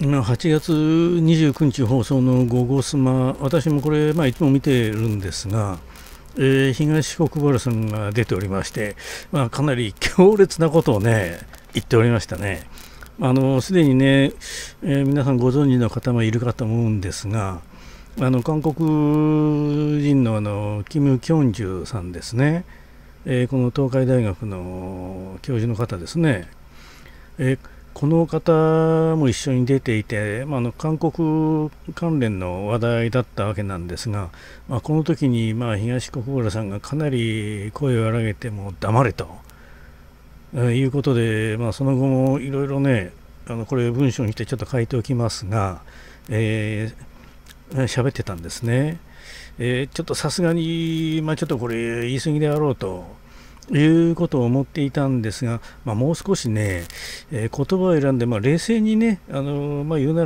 8月29日放送の「ゴゴスマ」私もこれ、まあ、いつも見てるんですが、えー、東国原さんが出ておりまして、まあ、かなり強烈なことをね言っておりましたね。すでにね、えー、皆さんご存知の方もいるかと思うんですがあの韓国人のあのキム・キョンジュさんですね、えー、この東海大学の教授の方ですね。えーこの方も一緒に出ていて、まあ、の韓国関連の話題だったわけなんですが、まあ、この時にまあ東国原さんがかなり声を荒げても黙れと、えー、いうことで、まあ、その後もいろいろねあのこれ文章にしてちょっと書いておきますが喋、えー、ってたんですね。えー、ちょっとさすがに、まあ、ちょっとこれ言い過ぎであろうと。いうことを思っていたんですが、まあ、もう少しね、えー、言葉を選んで、まあ、冷静にね、あのまあ、言うな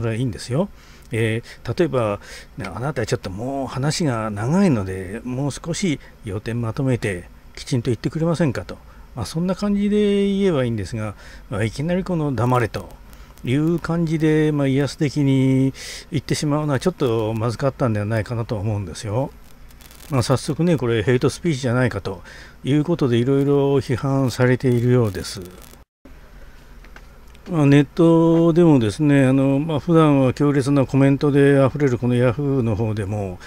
らいいんですよ。えー、例えば、ね、あなたちょっともう話が長いので、もう少し要点まとめてきちんと言ってくれませんかと、まあ、そんな感じで言えばいいんですが、まあ、いきなりこの黙れと。いう感じで、まあ、威圧的に言ってしまうのはちょっとまずかったんではないかなと思うんですよ。まあ、早速ね、これヘイトスピーチじゃないかということでいろいろ批判されているようです。まあ、ネットでもですね、あのまあ、普段は強烈なコメントであふれるこのヤフーの方でも、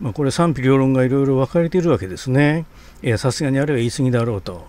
まあ、これ賛否両論がいろいろ分かれているわけですね。いや、さすがにあれは言い過ぎだろうと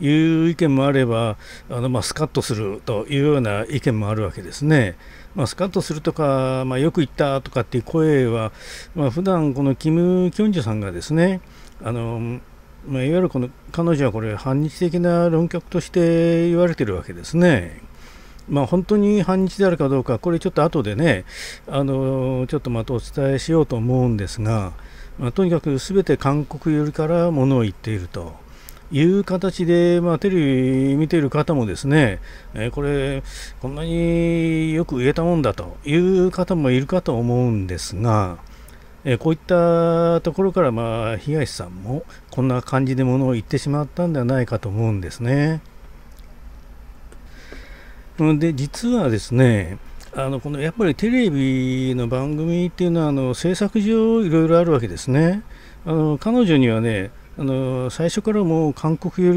いう意見もあれば、あのまあ、スカッとするというような意見もあるわけですね。まあ、スカッとするとか、まあ、よく言ったとかっていう声は、まあ、普段このキム・キョンジュさんがですねあの、まあ、いわゆるこの彼女はこれ反日的な論客として言われてるわけですね。まあ、本当に反日であるかどうか、これちょっと後でね、あのちょっとまたお伝えしようと思うんですが、まあ、とにかくすべて韓国寄りからものを言っていると。いう形で、まあ、テレビ見てる方もですね、えー、これ、こんなによく売れたもんだという方もいるかと思うんですが、えー、こういったところから、まあ、東さんもこんな感じでものを言ってしまったんではないかと思うんですね。で、実はですね、あのこのやっぱりテレビの番組っていうのはあの制作上いろいろあるわけですね。あの彼女にはねあの最初からもう韓国寄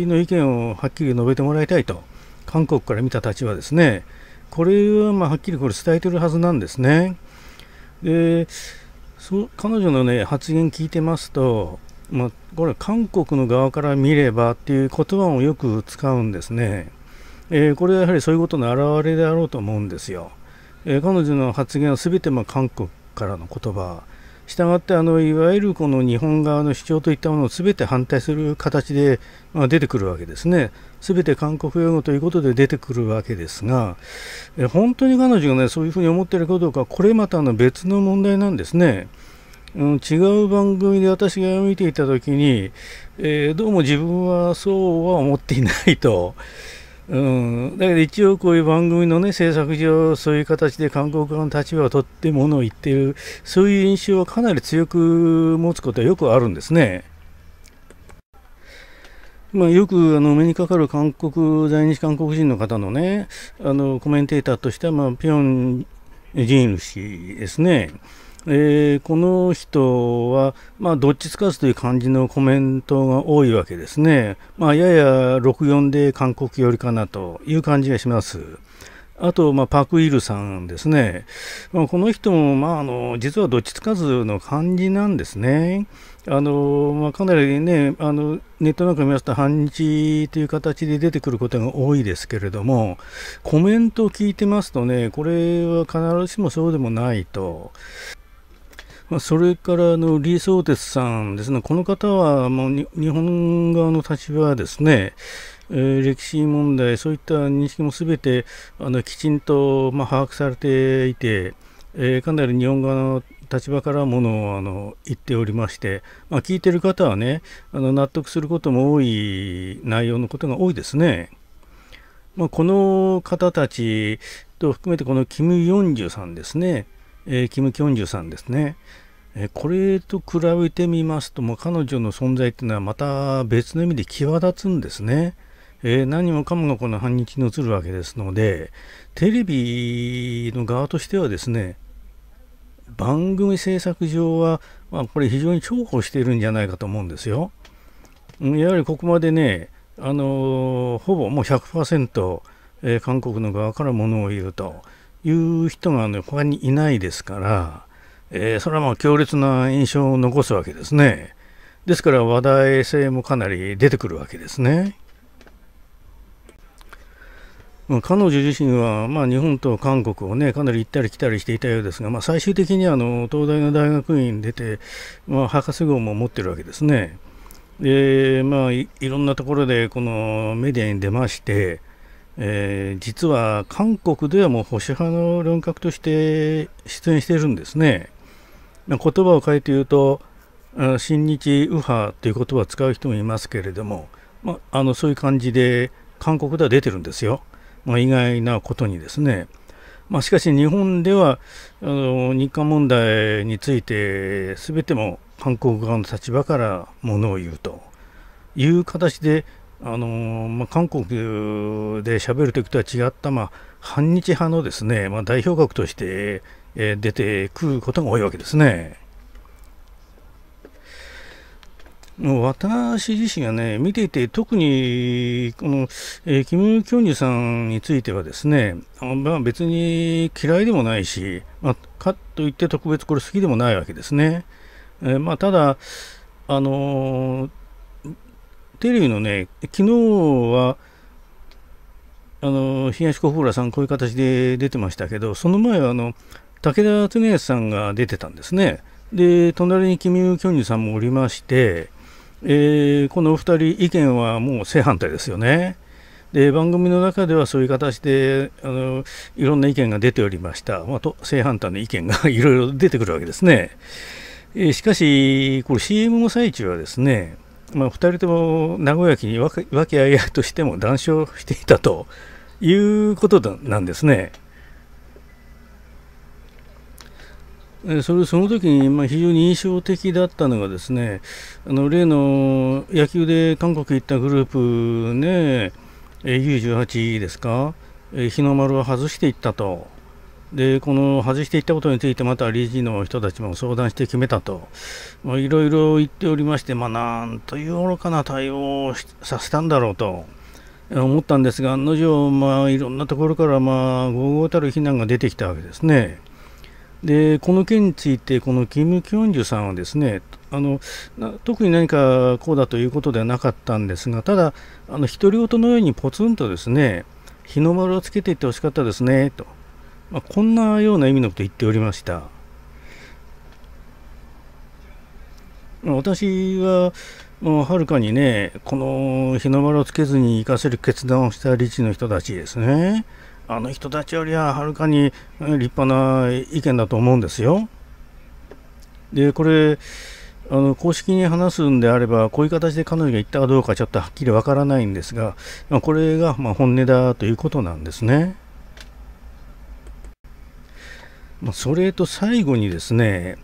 りの意見をはっきり述べてもらいたいと韓国から見た立場ですねこれはまあはっきりこれ伝えてるはずなんですね。で彼女の、ね、発言聞いてますと、まあ、これ韓国の側から見ればっていう言葉をよく使うんですね。えー、これはやはりそういうことの表れであろうと思うんですよ。えー、彼女の発言は全てまあ韓国からの言葉したがってあのいわゆるこの日本側の主張といったものを全て反対する形で、まあ、出てくるわけですね、全て韓国用語ということで出てくるわけですが、え本当に彼女が、ね、そういうふうに思っているかどうか、これまたの別の問題なんですね。うん、違う番組で私が見ていたときに、えー、どうも自分はそうは思っていないと。うん、だけど一応こういう番組のね制作上そういう形で韓国側の立場を取ってものを言っているそういう印象はかなり強く持つことはよくあるんですね。まあ、よくあの目にかかる韓国在日韓国人の方のねあのコメンテーターとしては、まあ、ピョン・ジン氏ですね。えー、この人は、まあ、どっちつかずという感じのコメントが多いわけですね、まあ、やや64で韓国寄りかなという感じがします。あと、まあ、パク・イルさんですね。まあ、この人も、まあ、あの、実はどっちつかずの感じなんですね。あの、まあ、かなりね、あの、ネットなんか見ますと反日という形で出てくることが多いですけれども、コメントを聞いてますとね、これは必ずしもそうでもないと。それからのリー・ソースさんですね、この方はもう日本側の立場はですね、えー、歴史問題、そういった認識もすべてあのきちんと、まあ、把握されていて、えー、かなり日本側の立場からものをあの言っておりまして、まあ、聞いてる方はね、あの納得することも多い内容のことが多いですね。まあ、この方たちと含めて、このキム・ヨンジュさんですね。えー、キム・キョンジュさんですね。えー、これと比べてみますと、もう彼女の存在っていうのはまた別の意味で際立つんですね。えー、何もかもがこの反日に移るわけですので、テレビの側としてはですね、番組制作上は、まあ、これ非常に重宝しているんじゃないかと思うんですよ。やはりここまでね、あのー、ほぼもう100%、えー、韓国の側からものを言うと。いう人がね他にいないですから、えー、それはまあ強烈な印象を残すわけですね。ですから話題性もかなり出てくるわけですね。彼女自身は、まあ、日本と韓国を、ね、かなり行ったり来たりしていたようですが、まあ、最終的にあの東大の大学院に出て、まあ、博士号も持ってるわけですね。でまあい、いろんなところでこのメディアに出まして、えー、実は韓国ではもう保守派の論客として出演しているんですね。言葉を変えて言うと、親日右派という言葉を使う人もいますけれども、まあ、のそういう感じで韓国では出てるんですよ。まあ、意外なことにですね。まあ、しかし日本ではあの日韓問題について全ても韓国側の立場からものを言うという形であのまあ、韓国で喋るときとは違った、まあ、反日派のですね、まあ、代表格として、えー、出てくることが多いわけですね。もう私自身がね、見ていて、特に、この、えー、キム・キョンジュさんについてはですね、あまあ、別に嫌いでもないし、まあ、かといって特別これ好きでもないわけですね。えー、まあ、ただ、あのーテレビのね、昨日は、あの、東小浦さん、こういう形で出てましたけど、その前は、あの、武田恒康さんが出てたんですね。で、隣に君ム・キョンジさんもおりまして、えー、このお二人、意見はもう正反対ですよね。で番組の中ではそういう形であのいろんな意見が出ておりました、まあ、と正反対の意見がいろいろ出てくるわけですね。えー、しかし、これ CM の最中はですね、まあ、2人とも名古屋駅に和気あいあいとしても談笑していたということなんですね。それその時にまあ非常に印象的だったのがですねあの例の野球で韓国行ったグループね U18 ですか日の丸を外していったと。でこの外していったことについてまた理事の人たちも相談して決めたといろいろ言っておりまして、まあ、なんという愚かな対応をさせたんだろうと思ったんですが案の定、まあ、いろんなところからまあごうたる非難が出てきたわけですね。でこの件についてこのキム・キョンジュさんはですねあの特に何かこうだということではなかったんですがただあの独り言のようにポツンとですね日の丸をつけていってほしかったですねと。まあ、こんなような意味のことを言っておりました。私はもうはるかにねこの日の丸をつけずに生かせる決断をした理事の人たちですねあの人たちよりははるかに立派な意見だと思うんですよでこれあの公式に話すんであればこういう形で彼女が言ったかどうかちょっとはっきりわからないんですがこれがま本音だということなんですね。まあ、それと最後にですね、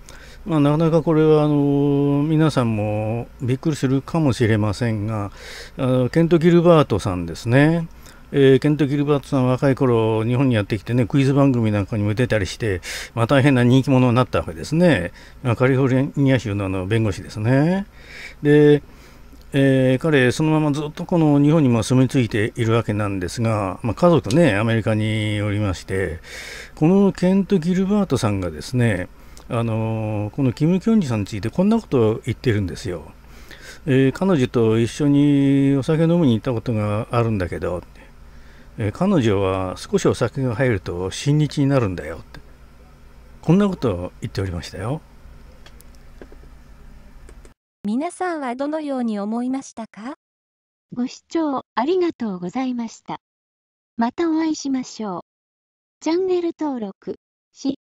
まあ、なかなかこれはあの皆さんもびっくりするかもしれませんがあのケント・ギルバートさんですね、えー、ケント・ギルバートさん若い頃日本にやってきてねクイズ番組なんかにも出たりして、まあ、大変な人気者になったわけですね、まあ、カリフォルニア州のあの弁護士ですねでえー、彼、そのままずっとこの日本にも住み着いているわけなんですが、まあ、家族ね、アメリカにおりまして、このケント・ギルバートさんがですね、あのこのキム・キョンジさんについてこんなことを言ってるんですよ。えー、彼女と一緒にお酒飲みに行ったことがあるんだけど、えー、彼女は少しお酒が入ると親日になるんだよってこんなことを言っておりましたよ。皆さんはどのように思いましたかご視聴ありがとうございました。またお会いしましょう。チャンネル登録し